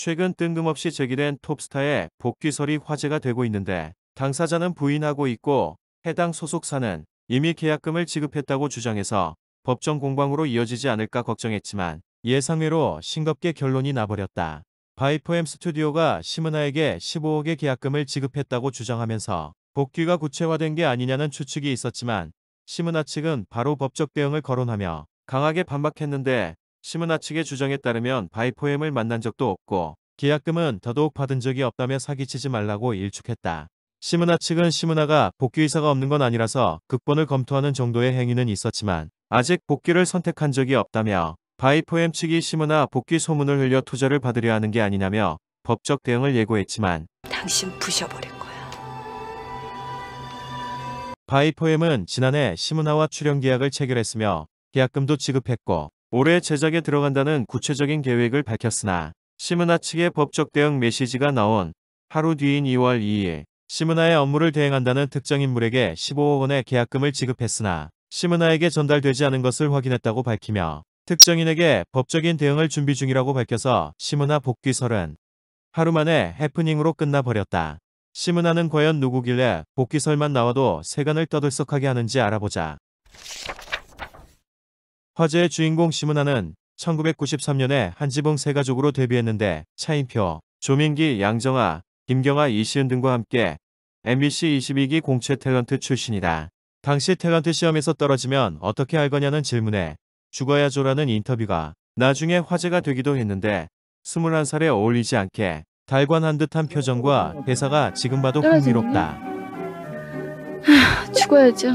최근 뜬금없이 제기된 톱스타의 복귀설이 화제가 되고 있는데 당사자는 부인하고 있고 해당 소속사는 이미 계약금을 지급했다고 주장해서 법정 공방으로 이어지지 않을까 걱정했지만 예상외로 싱겁게 결론이 나버렸다. 바이포엠 스튜디오가 시문아에게 15억의 계약금을 지급했다고 주장하면서 복귀가 구체화된 게 아니냐는 추측이 있었지만 시문아 측은 바로 법적 대응을 거론하며 강하게 반박했는데 시문화 측의 주장에 따르면 바이포엠을 만난 적도 없고 계약금은 더더욱 받은 적이 없다며 사기치지 말라고 일축했다. 시문화 측은 시문화가 복귀 의사가 없는 건 아니라서 극본을 검토하는 정도의 행위는 있었지만 아직 복귀를 선택한 적이 없다며 바이포엠 측이 시문화 복귀 소문을 흘려 투자를 받으려 하는 게 아니냐며 법적 대응을 예고했지만 당신 부셔버릴 거야. 바이포엠은 지난해 시문화와 출연 계약을 체결했으며 계약금도 지급했고 올해 제작에 들어간다는 구체적인 계획을 밝혔으나 시문화 측의 법적 대응 메시지가 나온 하루 뒤인 2월 2일 시문화의 업무를 대행한다는 특정 인물에게 15억 원의 계약금을 지급했으나 시문화에게 전달되지 않은 것을 확인했다고 밝히며 특정인에게 법적인 대응을 준비 중이라고 밝혀서 시문화 복귀설은 하루 만에 해프닝으로 끝나버렸다. 시문화는 과연 누구길래 복귀설만 나와도 세간을 떠들썩하게 하는지 알아보자. 화제의 주인공 심은하는 1993년에 한지봉세 가족으로 데뷔했는데 차인표, 조민기, 양정아, 김경아, 이시은 등과 함께 MBC 22기 공채 탤런트 출신이다. 당시 탤런트 시험에서 떨어지면 어떻게 할 거냐는 질문에 죽어야죠라는 인터뷰가 나중에 화제가 되기도 했는데 21살에 어울리지 않게 달관한 듯한 표정과 대사가 지금 봐도 흥미롭다. 죽어야죠.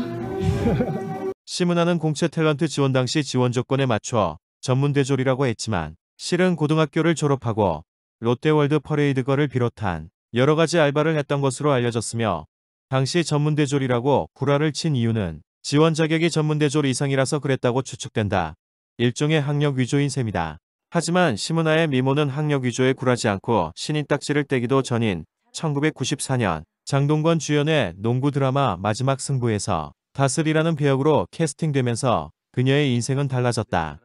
시문화는 공채 탤런트 지원 당시 지원 조건에 맞춰 전문대졸이라고 했지만 실은 고등학교를 졸업하고 롯데월드 퍼레이드거를 비롯한 여러 가지 알바를 했던 것으로 알려졌으며 당시 전문대졸이라고 구라를 친 이유는 지원 자격이 전문대졸 이상이라서 그랬다고 추측된다. 일종의 학력 위조인 셈이다. 하지만 시문화의 미모는 학력 위조에 굴하지 않고 신인 딱지를 떼기도 전인 1994년 장동건 주연의 농구 드라마 마지막 승부에서 다슬이라는 배역으로 캐스팅되면서 그녀의 인생은 달라졌다.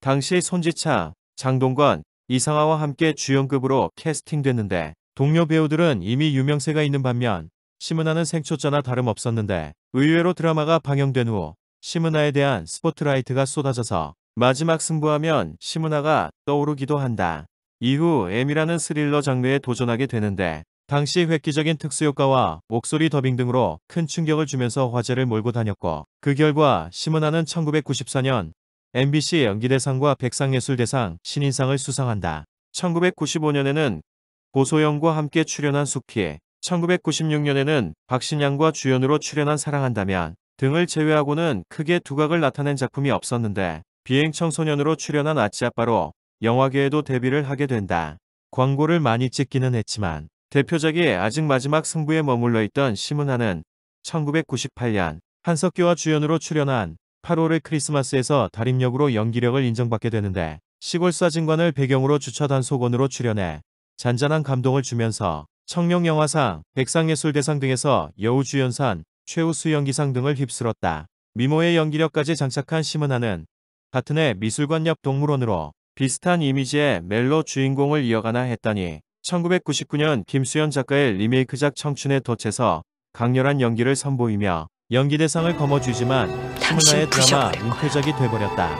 당시 손지차 장동건, 이상아와 함께 주연급으로 캐스팅됐는데 동료 배우들은 이미 유명세가 있는 반면 심은아는 생초자나 다름없었는데 의외로 드라마가 방영된 후 심은아에 대한 스포트라이트가 쏟아져서 마지막 승부하면 심은아가 떠오르기도 한다. 이후 M이라는 스릴러 장르에 도전하게 되는데 당시 획기적인 특수효과와 목소리 더빙 등으로 큰 충격을 주면서 화제를 몰고 다녔고 그 결과 심은하는 1994년 MBC 연기대상과 백상예술대상 신인상을 수상한다. 1995년에는 고소영과 함께 출연한 숙희, 1996년에는 박신양과 주연으로 출연한 사랑한다면 등을 제외하고는 크게 두각을 나타낸 작품이 없었는데 비행 청소년으로 출연한 아찌아빠로 영화계에도 데뷔를 하게 된다. 광고를 많이 찍기는 했지만 대표작이 아직 마지막 승부에 머물러 있던 심은하는 1998년 한석규와 주연으로 출연한 8월의 크리스마스에서 달인역으로 연기력을 인정받게 되는데 시골 사진관을 배경으로 주차 단속원으로 출연해 잔잔한 감동을 주면서 청룡영화상, 백상예술대상 등에서 여우주연상, 최우수 연기상 등을 휩쓸었다. 미모의 연기력까지 장착한 심은하는 같은 해 미술관 옆 동물원으로 비슷한 이미지의 멜로 주인공을 이어가나 했더니 1999년 김수현 작가의 리메이크작 청춘의 덫에서 강렬한 연기를 선보이며 연기대상을 거머쥐지만 스문나의 드라마 은퇴작이 돼버렸다.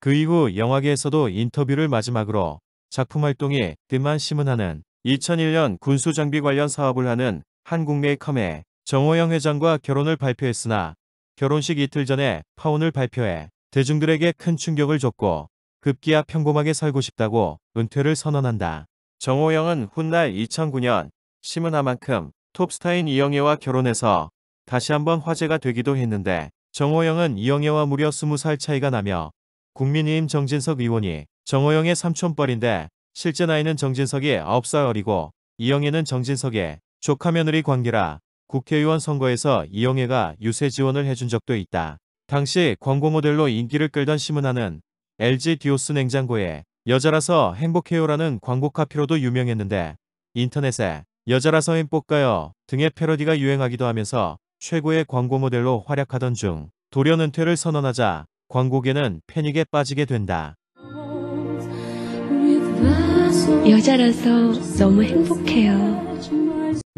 그 이후 영화계에서도 인터뷰를 마지막으로 작품 활동이 뜸만 심은하는 2001년 군수 장비 관련 사업을 하는 한국메이컴에 정호영 회장과 결혼을 발표했으나 결혼식 이틀 전에 파혼을 발표해 대중들에게 큰 충격을 줬고 급기야 평범하게 살고 싶다고 은퇴를 선언한다. 정호영은 훗날 2009년 심은하만큼 톱스타인 이영애와 결혼해서 다시 한번 화제가 되기도 했는데 정호영은 이영애와 무려 20살 차이가 나며 국민의힘 정진석 의원이 정호영의 삼촌뻘인데 실제 나이는 정진석이 9살 어리고 이영애는 정진석의 조카 며느리 관계라 국회의원 선거에서 이영애가 유세 지원을 해준 적도 있다. 당시 광고 모델로 인기를 끌던 심은하는 LG 디오스 냉장고에 여자라서 행복해요라는 광고 카피로도 유명했는데 인터넷에 여자라서 행복가요 등의 패러디가 유행하기도 하면서 최고의 광고 모델로 활약하던 중 돌연 은퇴를 선언하자 광고계는 패닉에 빠지게 된다. 여자라서 너무 행복해요.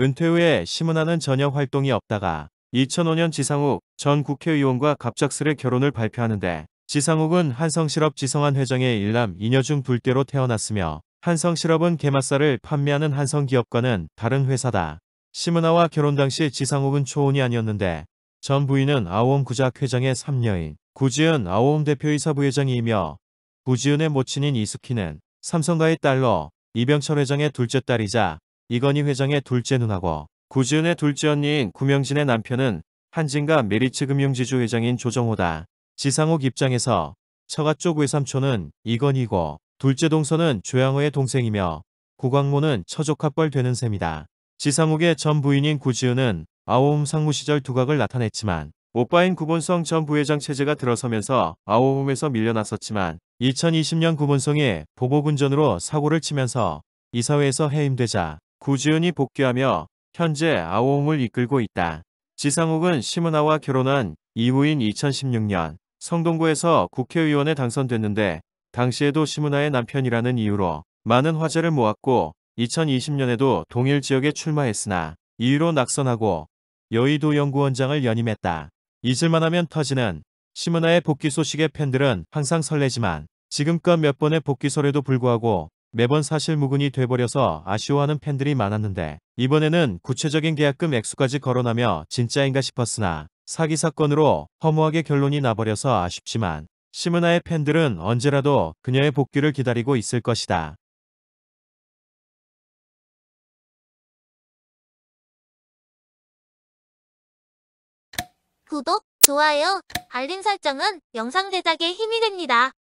은퇴 후에 심은하는 전혀 활동이 없다가 2005년 지상욱 전 국회의원과 갑작스레 결혼을 발표하는데 지상욱은 한성실업 지성환 회장의 일남 이녀중 둘째로 태어났으며 한성실업은 개맛살을 판매하는 한성기업과는 다른 회사다. 심은아와 결혼 당시 지상욱은 초혼이 아니었는데 전 부인은 아오엄 구작 회장의 삼녀인 구지은 아오엄 대표이사 부회장이며 구지은의 모친인 이숙희는 삼성가의 딸로 이병철 회장의 둘째 딸이자 이건희 회장의 둘째 누나고 구지은의 둘째 언니인 구명진의 남편은 한진과 메리츠 금융지주 회장인 조정호다. 지상욱 입장에서 처가 쪽 외삼촌은 이건이고 둘째 동서는 조양호의 동생이며 구광모는 처조카뻘 되는 셈이다. 지상욱의 전 부인인 구지은은 아오홈 상무 시절 두각을 나타냈지만 오빠인 구본성 전 부회장 체제가 들어서면서 아오홈에서 밀려났었지만 2020년 구본성이 보복운전으로 사고를 치면서 이사회에서 해임되자 구지은이 복귀하며 현재 아오홈을 이끌고 있다. 지상욱은 심은아와 결혼한 이후인 2016년 성동구에서 국회의원에 당선됐는데 당시에도 심은하의 남편이라는 이유로 많은 화제를 모았고 2020년에도 동일 지역에 출마했으나 이유로 낙선하고 여의도 연구원장을 연임했다. 잊을만하면 터지는 심은하의 복귀 소식에 팬들은 항상 설레지만 지금껏 몇 번의 복귀설에도 불구하고 매번 사실무근이 돼버려서 아쉬워하는 팬들이 많았는데 이번에는 구체적인 계약금 액수까지 거론하며 진짜인가 싶었으나 사기 사건으로 허무하게 결론이 나버려서 아쉽지만 시문아의 팬들은 언제라도 그녀의 복귀를 기다리고 있을 것이다. 구독, 좋아요, 알림 설정은 영상 제작에 힘이 됩니다.